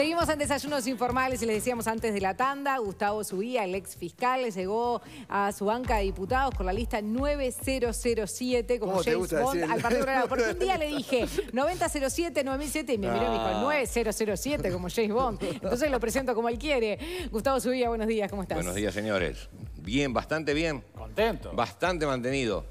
Seguimos en Desayunos Informales y les decíamos antes de la tanda, Gustavo Subía, el ex fiscal, llegó a su banca de diputados con la lista 9007, como James Bond, al Partido Porque un día le dije 9007, 9007, y me miró y dijo 9007, como James Bond. Entonces lo presento como él quiere. Gustavo Subía, buenos días, ¿cómo estás? Buenos días, señores. Bien, bastante bien. Contento. Bastante mantenido.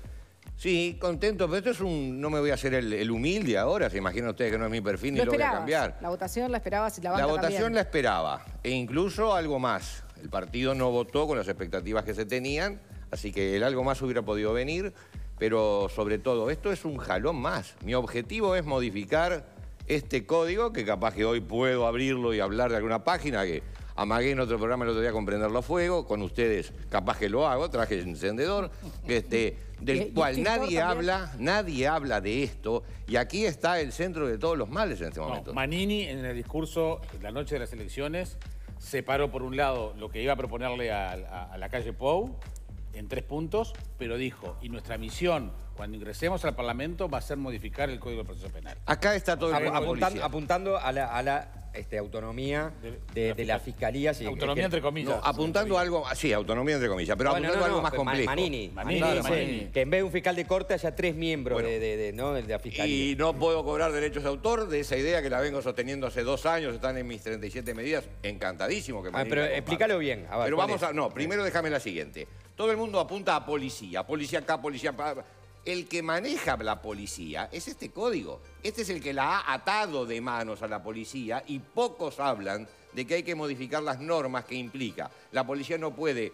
Sí, contento, pero esto es un... No me voy a hacer el, humilde ahora, se imaginan ustedes que no es mi perfil ni lo, voy a cambiar. La votación la esperaba si la cambiar. La votación la esperaba, e incluso algo más. El partido no votó con las expectativas que se tenían, así que el algo más hubiera podido venir, pero sobre todo, esto es un jalón más. Mi objetivo es modificar este código, que capaz que hoy puedo abrirlo y hablar de alguna página que amagué en otro programa el otro día comprenderlo a Fuego, con ustedes capaz que lo hago, traje el encendedor, este del cual nadie habla, nadie habla de esto, y aquí está el centro de todos los males en este momento. Manini, en el discurso la noche de las elecciones, separó por un lado lo que iba a proponerle a, la calle Pou, en tres puntos, pero dijo, y nuestra misión cuando ingresemos al Parlamento va a ser modificar el Código de Proceso Penal. Acá está todo apuntando, a la este, autonomía de, la Fiscalía. autonomía este, entre comillas. apuntando algo, ah, sí, autonomía entre comillas, pero apuntando algo más complejo. Manini, Manini, Manini, que en vez de un fiscal de corte haya tres miembros de, la Fiscalía. Y no puedo cobrar derechos de autor de esa idea que la vengo sosteniendo hace dos años, están en mis 37 medidas, encantadísimo que ah, me Pero explícalo bien. pero vamos a, no, primero déjame la siguiente. Todo el mundo apunta a policía, policía acá, policía... para el que maneja la policía es este código. Este es el que la ha atado de manos a la policía y pocos hablan de que hay que modificar las normas que implica. La policía no puede,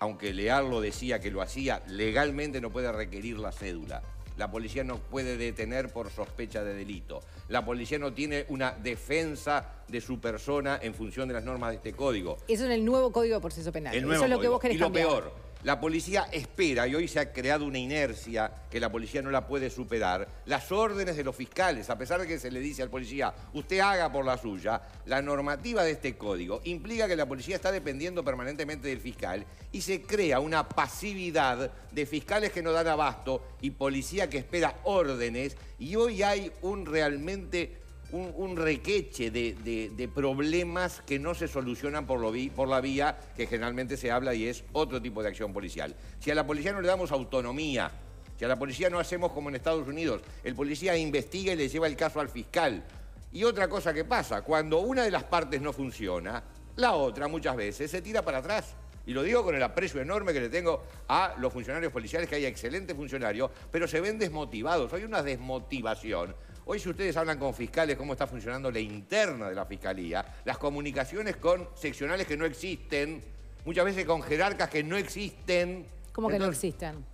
aunque Leal lo decía que lo hacía, legalmente no puede requerir la cédula. La policía no puede detener por sospecha de delito. La policía no tiene una defensa de su persona en función de las normas de este código. Eso en el nuevo código de proceso penal. Eso es lo que vos querés lo peor, la policía espera, y hoy se ha creado una inercia que la policía no la puede superar, las órdenes de los fiscales, a pesar de que se le dice al policía, usted haga por la suya, la normativa de este código implica que la policía está dependiendo permanentemente del fiscal y se crea una pasividad de fiscales que no dan abasto y policía que espera órdenes, y hoy hay un realmente un, requeche de, problemas que no se solucionan por, por la vía que generalmente se habla y es otro tipo de acción policial. Si a la policía no le damos autonomía, si a la policía no hacemos como en Estados Unidos, el policía investiga y le lleva el caso al fiscal. Y otra cosa que pasa, cuando una de las partes no funciona, la otra muchas veces se tira para atrás. Y lo digo con el aprecio enorme que le tengo a los funcionarios policiales, que hay excelentes funcionarios, pero se ven desmotivados. Hay una desmotivación Hoy si ustedes hablan con fiscales cómo está funcionando la interna de la fiscalía, las comunicaciones con seccionales que no existen, muchas veces con jerarcas que no existen. ¿Cómo que no existen?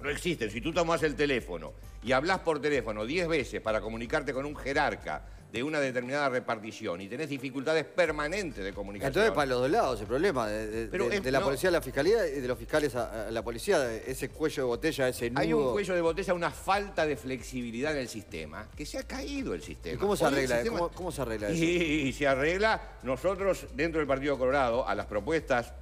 No existen. Si tú tomas el teléfono y hablas por teléfono 10 veces para comunicarte con un jerarca de una determinada repartición y tenés dificultades permanentes de comunicación. Entonces, para los dos lados el problema, de, la policía a la fiscalía y de los fiscales a, la policía, ese cuello de botella, ese nudo. Hay un cuello de botella, una falta de flexibilidad en el sistema, que se ha caído el sistema. cómo se arregla, ¿Cómo, se arregla eso? Y, y se arregla, nosotros dentro del Partido Colorado, a las propuestas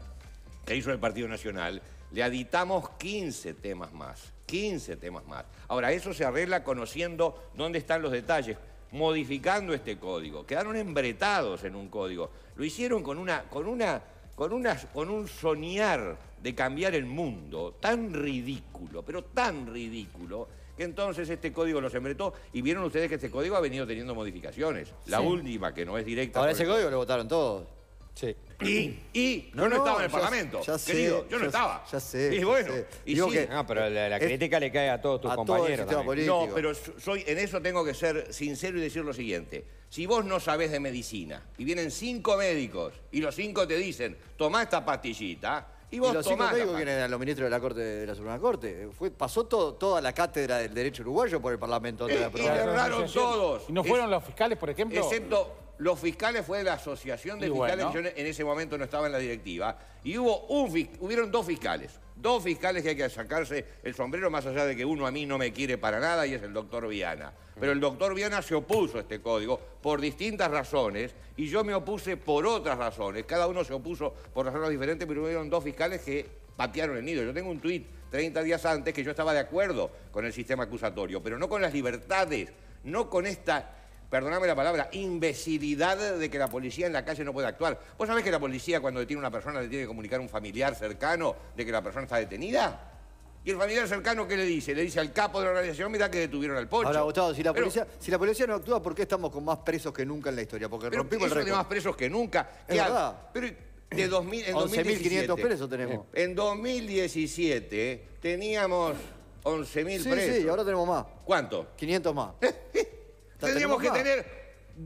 que hizo el Partido Nacional, le aditamos 15 temas más. 15 temas más. Ahora, eso se arregla conociendo dónde están los detalles, modificando este código. Quedaron embretados en un código. Lo hicieron con una, con una, con unas con un soñar de cambiar el mundo tan ridículo, pero tan ridículo que entonces este código los embretó y vieron ustedes que este código ha venido teniendo modificaciones. La última que no es directa. Ahora ese código lo votaron todos. Y, y no, no, estaba en el Parlamento. Ya querido, sé, yo no estaba. Ya sé. Y bueno, que, no, pero la, crítica le cae a todos tus compañeros. no, pero en eso tengo que ser sincero y decir lo siguiente. Si vos no sabés de medicina y vienen cinco médicos y los cinco te dicen, tomá esta pastillita. Y vos los tomás cinco médicos vienen a los ministros de la Corte de la Suprema Corte. Fue, pasó toda la cátedra del derecho uruguayo por el Parlamento. de y, y todos. ¿Y no fueron los fiscales, por ejemplo? Excepto los fiscales fue de la Asociación de Fiscales, en ese momento no estaba en la directiva, y hubo un, hubieron dos fiscales, dos fiscales que hay que sacarse el sombrero, más allá de que uno a mí no me quiere para nada, y es el doctor Viana. Pero el doctor Viana se opuso a este código por distintas razones, y yo me opuse por otras razones. Cada uno se opuso por razones diferentes, pero hubieron dos fiscales que patearon el nido. Yo tengo un tuit 30 días antes que yo estaba de acuerdo con el sistema acusatorio, pero no con las libertades, no con esta perdóname la palabra, imbecilidad de que la policía en la calle no pueda actuar. ¿Vos sabés que la policía cuando detiene a una persona le tiene que comunicar a un familiar cercano de que la persona está detenida? ¿Y el familiar cercano qué le dice? Le dice al capo de la organización, mira que detuvieron al pocho. Ahora, Gustavo, si la, policía, si la policía no actúa, ¿por qué estamos con más presos que nunca en la historia? Porque rompimos el más presos que nunca. Es verdad. Pero eh, de 2000, 11.500 presos tenemos. En 2017 teníamos 11.000 sí, presos. Sí, ahora tenemos más. ¿Cuánto? 500 más. Tendríamos que tener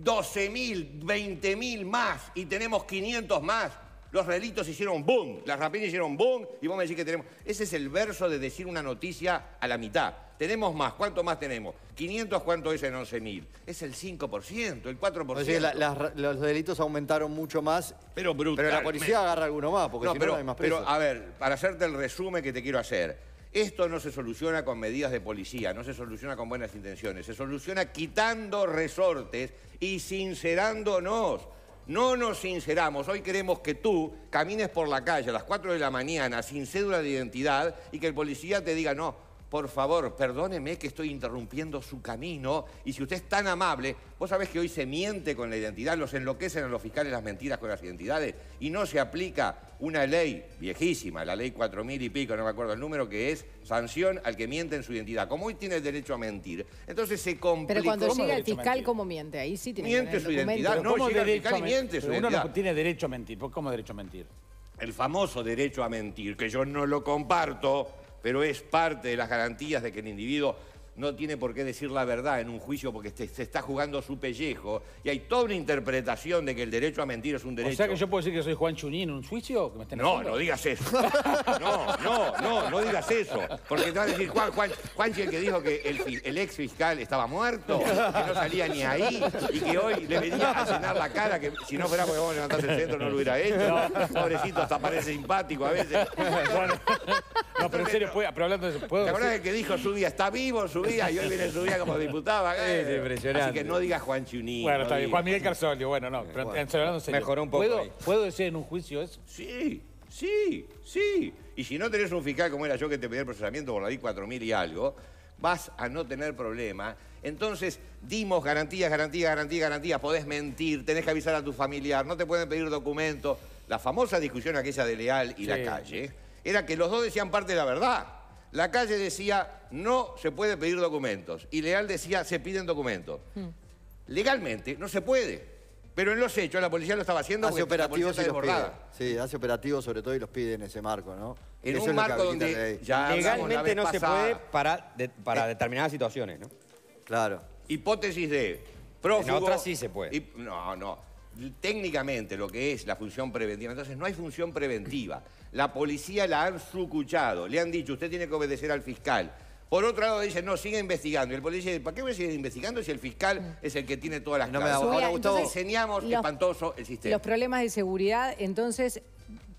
12.000, 20.000 más y tenemos 500 más. Los delitos hicieron boom, las rapinas hicieron boom y vos me decís que tenemos... Ese es el verso de decir una noticia a la mitad. Tenemos más, ¿cuánto más tenemos? 500, ¿cuánto es en 11.000? Es el 5%, el 4%. O sea, los delitos aumentaron mucho más. Pero brutal. Pero la policía agarra alguno más, porque si no, hay más presos. Pero, a ver, para hacerte el resumen que te quiero hacer esto no se soluciona con medidas de policía, no se soluciona con buenas intenciones, se soluciona quitando resortes y sincerándonos. No nos sinceramos. Hoy queremos que tú camines por la calle a las 4 de la mañana sin cédula de identidad y que el policía te diga, no, por favor, perdóneme que estoy interrumpiendo su camino y si usted es tan amable, vos sabés que hoy se miente con la identidad, los enloquecen a los fiscales las mentiras con las identidades y no se aplica una ley viejísima, la ley 4000 y pico, no me acuerdo el número, que es sanción al que miente en su identidad. Como hoy tiene el derecho a mentir, entonces se complica. Pero cuando llega el fiscal, ¿cómo miente? Ahí sí tiene Miente su identidad, no llega el fiscal y miente su identidad. Uno no tiene derecho a mentir, ¿cómo derecho a mentir? El famoso derecho a mentir, que yo no lo comparto, pero es parte de las garantías de que el individuo no tiene por qué decir la verdad en un juicio porque se, está jugando su pellejo. Y hay toda una interpretación de que el derecho a mentir es un derecho. O sea que yo puedo decir que soy Juan Chunín en un juicio. no, no digas eso. No, no, no, no digas eso. Porque te vas a decir, Juan, Juan, Juan que dijo que el, el, ex fiscal estaba muerto, que no salía ni ahí y que hoy le venía a cenar la cara, que si no fuera porque a levantarse el centro no lo hubiera hecho. Pobrecito, hasta parece simpático a veces. no, pero en serio, pero hablando de eso, ¿puedo ¿Te acuerdas que dijo su día está vivo, y hoy viene su vida como diputado. Es eh, impresionante. Así que no digas Juan Chuní. Bueno, está bien. Juan Miguel Carzolio. bueno, no. Pero Mejoró un poco. ¿Puedo, decir en un juicio eso? Sí, sí, sí. Y si no tenés un fiscal como era yo que te pedí el procesamiento por la DI 4000 y algo, vas a no tener problema. Entonces, dimos garantías, garantías, garantías, garantías. Podés mentir, tenés que avisar a tu familiar, no te pueden pedir documentos. La famosa discusión aquella de Leal y la calle era que los dos decían parte de la verdad. La calle decía, no se puede pedir documentos. Y Leal decía, se piden documentos. Hmm. Legalmente no se puede. Pero en los hechos la policía lo estaba haciendo hace operativos y los pide. Sí, hace operativos sobre todo y los pide en ese marco, ¿no? En un marco donde legalmente no se puede para, para eh, determinadas situaciones, ¿no? Claro. Hipótesis de prófugo. En otras sí se puede. no, no técnicamente lo que es la función preventiva. Entonces no hay función preventiva. La policía la han sucuchado, le han dicho, usted tiene que obedecer al fiscal. Por otro lado dicen, no, sigue investigando. Y el policía dice, ¿para qué voy a seguir investigando si el fiscal es el que tiene todas las no Me Ahora, Gustavo, diseñamos espantoso el sistema. Los problemas de seguridad, entonces,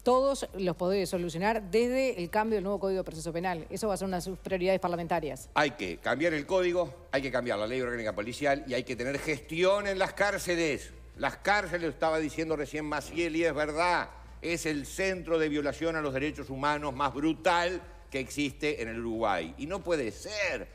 todos los podéis solucionar desde el cambio del nuevo Código de Proceso Penal. Eso va a ser una de sus prioridades parlamentarias. Hay que cambiar el código, hay que cambiar la ley orgánica policial y hay que tener gestión en las cárceles. Las cárceles, estaba diciendo recién Maciel, y es verdad, es el centro de violación a los derechos humanos más brutal que existe en el Uruguay. Y no puede ser.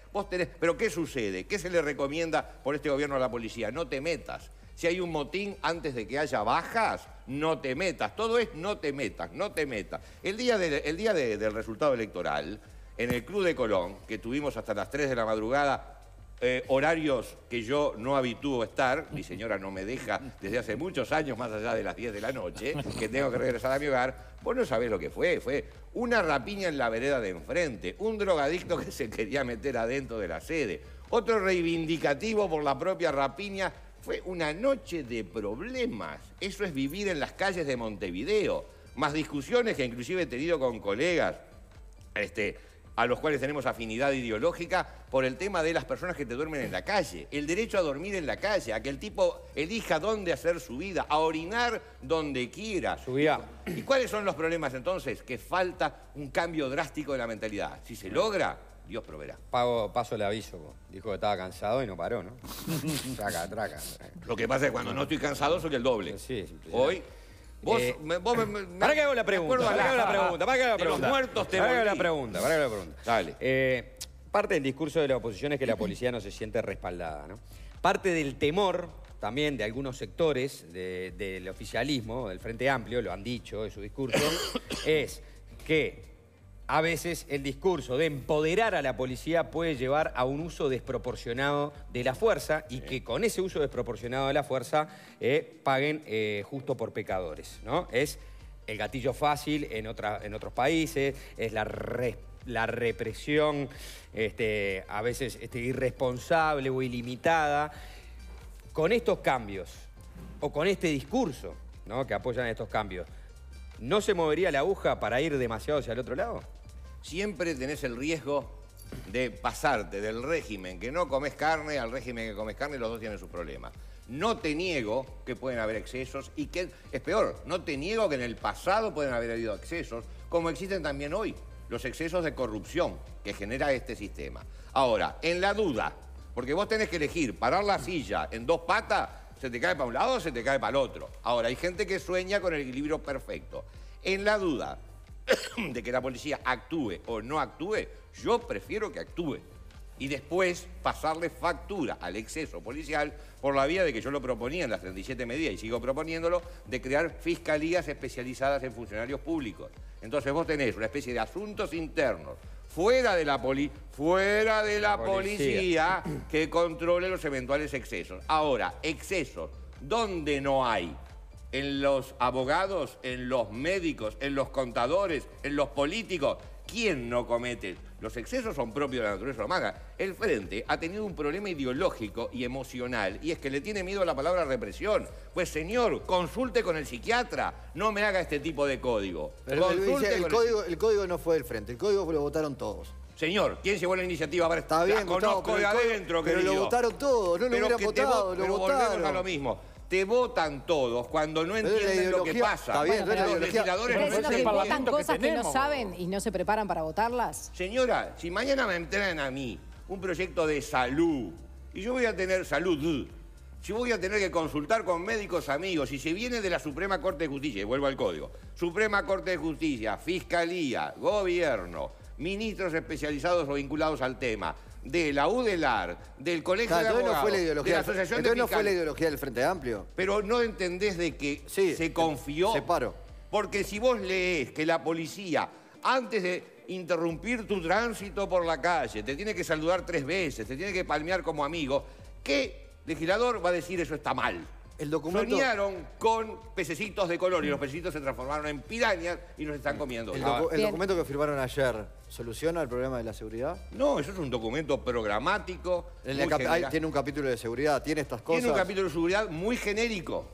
Pero ¿qué sucede? ¿Qué se le recomienda por este gobierno a la policía? No te metas. Si hay un motín antes de que haya bajas, no te metas. Todo es no te metas, no te metas. El día, día del resultado electoral, en el Club de Colón, que tuvimos hasta las 3 de la madrugada eh, horarios que yo no habitúo estar, mi señora no me deja desde hace muchos años más allá de las 10 de la noche, que tengo que regresar a mi hogar, vos no sabés lo que fue, fue una rapiña en la vereda de enfrente, un drogadicto que se quería meter adentro de la sede, otro reivindicativo por la propia rapiña, fue una noche de problemas, eso es vivir en las calles de Montevideo, más discusiones que inclusive he tenido con colegas, este, a los cuales tenemos afinidad ideológica por el tema de las personas que te duermen en la calle, el derecho a dormir en la calle, a que el tipo elija dónde hacer su vida, a orinar donde quiera. Su vida. ¿Y cuáles son los problemas entonces? Que falta un cambio drástico de la mentalidad. Si se logra, Dios proveerá. Pago, paso el aviso, dijo que estaba cansado y no paró, ¿no? traca, traca, Lo que pasa es que cuando no estoy cansado soy el doble. Sí, Hoy eh, ¿Para qué hago la pregunta? ¿Para qué hago la pregunta? ¿Para qué hago la pregunta? Los muertos te ¿Para qué hago la pregunta? Dale. Eh, parte del discurso de la oposición es que la policía no se siente respaldada, ¿no? Parte del temor también de algunos sectores del oficialismo, del Frente Amplio, lo han dicho en su discurso, es que a veces el discurso de empoderar a la policía puede llevar a un uso desproporcionado de la fuerza y que con ese uso desproporcionado de la fuerza eh, paguen eh, justo por pecadores. ¿no? Es el gatillo fácil en, otros países, es la, represión este, a veces este, irresponsable o ilimitada. Con estos cambios, o con este discurso ¿no? que apoyan estos cambios, ¿no se movería la aguja para ir demasiado hacia el otro lado? siempre tenés el riesgo de pasarte del régimen que no comes carne al régimen que comes carne y los dos tienen sus problemas. No te niego que pueden haber excesos y que, es peor, no te niego que en el pasado pueden haber habido excesos, como existen también hoy los excesos de corrupción que genera este sistema. Ahora, en la duda, porque vos tenés que elegir parar la silla en dos patas, se te cae para un lado o se te cae para el otro. Ahora, hay gente que sueña con el equilibrio perfecto. En la duda, de que la policía actúe o no actúe, yo prefiero que actúe. Y después pasarle factura al exceso policial por la vía de que yo lo proponía en las 37 medidas y sigo proponiéndolo, de crear fiscalías especializadas en funcionarios públicos. Entonces vos tenés una especie de asuntos internos fuera de la fuera de la, policía. policía que controle los eventuales excesos. Ahora, excesos, ¿dónde no hay? en los abogados, en los médicos, en los contadores, en los políticos. ¿Quién no comete? Los excesos son propios de la naturaleza humana. El Frente ha tenido un problema ideológico y emocional, y es que le tiene miedo a la palabra represión. Pues señor, consulte con el psiquiatra, no me haga este tipo de código. el, código no fue del Frente, el código lo votaron todos. Señor, ¿quién llevó la iniciativa? Ahora está bien, la conozco de adentro, Pero lo votaron todos, no lo pero votado, lo votaron. lo mismo te votan todos cuando no entienden lo que pasa. Está bien, los legisladores no que votan cosas que, no saben y no se preparan para votarlas. Señora, si mañana me entrenan a mí un proyecto de salud y yo voy a tener salud, si voy a tener que consultar con médicos amigos, si se viene de la Suprema Corte de Justicia, y vuelvo al código, Suprema Corte de Justicia, Fiscalía, Gobierno, ministros especializados o vinculados al tema, de la UDELAR, del Colegio de Abogados, no la ideología, no fue la ideología del Frente Amplio. Pero no entendés de que se confió. Se paró. Porque si vos lees que la policía, antes de interrumpir tu tránsito por la calle, te tiene que saludar tres veces, te tiene que palmear como amigo, ¿qué legislador va a decir eso está mal? El documento... Soñaron con pececitos de color y los pececitos se transformaron en pirañas y nos están comiendo. ¿El, ah, documento que firmaron ayer soluciona el problema de la seguridad? No, eso es un documento programático. tiene un capítulo de seguridad, tiene estas cosas. Tiene un capítulo de seguridad muy genérico.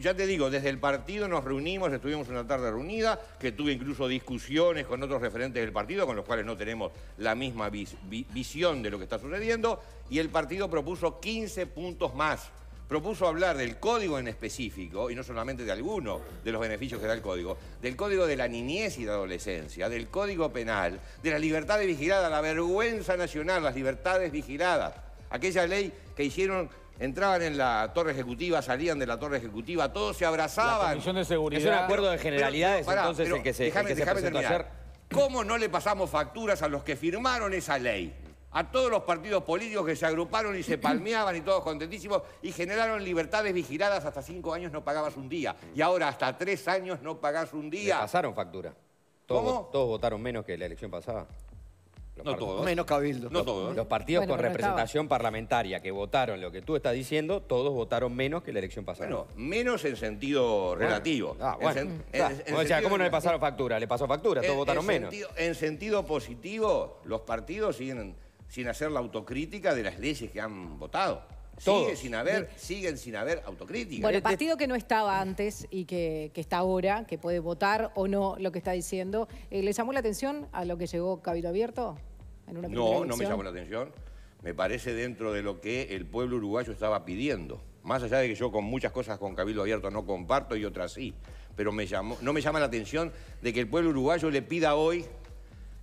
Ya te digo, desde el partido nos reunimos, estuvimos una tarde reunida, que tuve incluso discusiones con otros referentes del partido, con los cuales no tenemos la misma visión de lo que está sucediendo, y el partido propuso 15 puntos más propuso hablar del código en específico, y no solamente de alguno de los beneficios que da el código, del código de la niñez y la adolescencia, del código penal, de las libertades vigiladas, la vergüenza nacional, las libertades vigiladas. Aquella ley que hicieron entraban en la torre ejecutiva, salían de la torre ejecutiva, todos se abrazaban. La Comisión de Seguridad. Es un acuerdo de generalidades, entonces, en que se, terminar. ¿Cómo no le pasamos facturas a los que firmaron esa ley? a todos los partidos políticos que se agruparon y se palmeaban y todos contentísimos y generaron libertades vigiladas. Hasta cinco años no pagabas un día mm. y ahora hasta tres años no pagás un día. Le pasaron factura. Todos, ¿Cómo? todos votaron menos que la elección pasada. no todos. Menos cabildo. No todos. Los partidos con representación parlamentaria que votaron lo que tú estás diciendo, todos votaron menos que la elección pasada. Bueno, menos en sentido relativo. ¿cómo no le pasaron factura? Le pasó factura, todos votaron menos. en sentido positivo, los partidos siguen sin hacer la autocrítica de las leyes que han votado. Sigue sin haber, siguen sin haber autocrítica. Bueno, el partido que no estaba antes y que, está ahora, que puede votar o no lo que está diciendo, eh, ¿le llamó la atención a lo que llegó Cabildo Abierto? no, no me llamó la atención. Me parece dentro de lo que el pueblo uruguayo estaba pidiendo. Más allá de que yo con muchas cosas con Cabildo Abierto no comparto y otras sí. Pero me llamó, no me llama la atención de que el pueblo uruguayo le pida hoy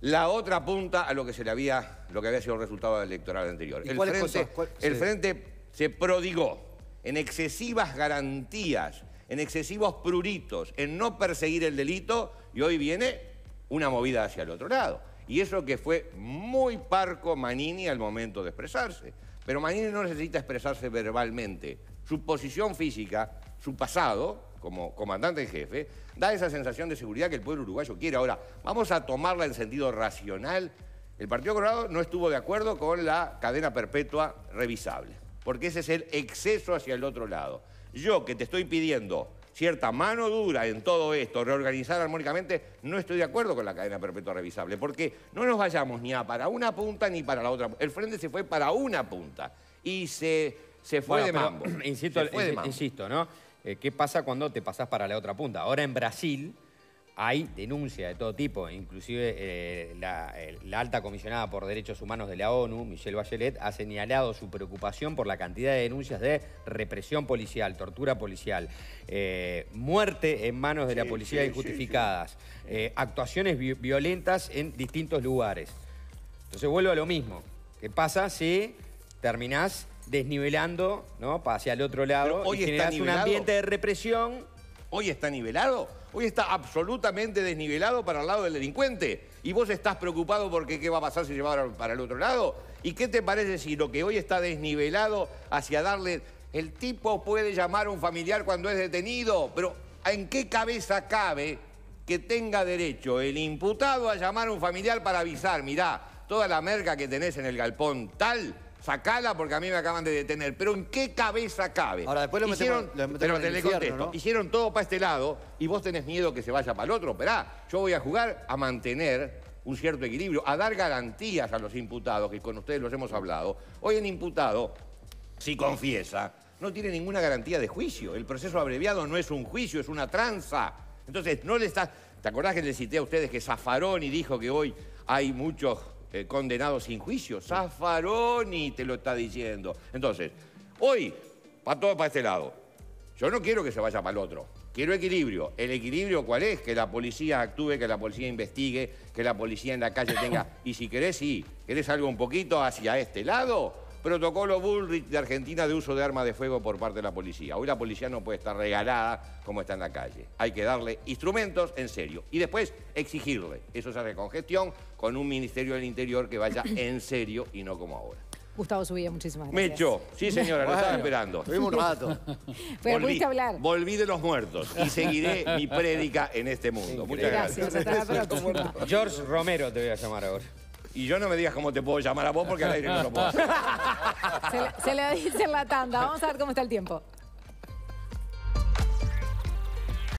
la otra punta a lo que se le había, lo que había sido el resultado electoral anterior. El frente, frente se prodigó en excesivas garantías, en excesivos pruritos, en no perseguir el delito y hoy viene una movida hacia el otro lado. Y eso que fue muy parco Manini al momento de expresarse. Pero Manini no necesita expresarse verbalmente. Su posición física, su pasado, como comandante en jefe, da esa sensación de seguridad que el pueblo uruguayo quiere. Ahora, vamos a tomarla en sentido racional. El Partido Colorado no estuvo de acuerdo con la cadena perpetua revisable, porque ese es el exceso hacia el otro lado. Yo que te estoy pidiendo cierta mano dura en todo esto, reorganizar armónicamente, no estoy de acuerdo con la cadena perpetua revisable, porque no nos vayamos ni a para una punta ni para la otra. El Frente se fue para una punta y se, se fue de Insisto, insisto, ¿no? Eh, qué pasa cuando te pasás para la otra punta. Ahora en Brasil hay denuncias de todo tipo, inclusive eh, eh, la, alta comisionada por derechos humanos de la ONU, Michelle Bachelet, ha señalado su preocupación por la cantidad de denuncias de represión policial, tortura policial, muerte en manos de la policía injustificadas, actuaciones violentas en distintos lugares. Entonces vuelvo a lo mismo. ¿Qué pasa si terminás desnivelando ¿no? hacia el otro lado hoy y un ambiente de represión. Hoy está nivelado, hoy está absolutamente desnivelado para el lado del delincuente. Y vos estás preocupado porque qué va a pasar si se para el otro lado. ¿Y qué te parece si lo que hoy está desnivelado hacia darle... El tipo puede llamar a un familiar cuando es detenido, pero ¿en qué cabeza cabe que tenga derecho el imputado a llamar a un familiar para avisar, mirá, toda la merca que tenés en el galpón tal sacala porque a mí me acaban de detener. Pero ¿en qué cabeza cabe? Ahora, después lo hicieron, Pero contesto, hicieron todo para este lado y vos tenés miedo que se vaya para el otro. ah, yo voy a jugar a mantener un cierto equilibrio, a dar garantías a los imputados, que con ustedes los hemos hablado. Hoy el imputado, si confiesa, no tiene ninguna garantía de juicio. El proceso abreviado no es un juicio, es una tranza. Entonces, no le estás. ¿Te acordás que le cité a ustedes que Zafarón y dijo que hoy hay muchos eh, condenado sin juicio. Zaffaroni te lo está diciendo. Entonces, hoy, para todo para este lado, yo no quiero que se vaya para el otro. Quiero equilibrio. ¿El equilibrio cuál es? Que la policía actúe, que la policía investigue, que la policía en la calle tenga... Y si querés, sí, querés algo un poquito hacia este lado, Protocolo Bullrich de Argentina de uso de armas de fuego por parte de la policía. Hoy la policía no puede estar regalada como está en la calle. Hay que darle instrumentos en serio. Y después exigirle. Eso se hace con gestión, con un Ministerio del Interior que vaya en serio y no como ahora. Gustavo Subía, muchísimas gracias. Mecho, sí señora, lo estaba esperando. Tuvimos un rato. Pero volví, hablar. Volví de los muertos y seguiré mi prédica en este mundo. Muchas gracias. George Romero te voy a llamar ahora. Y yo no me digas cómo te puedo llamar a vos porque al aire no lo puedo Se, le, se le dice en la tanda. Vamos a ver cómo está el tiempo.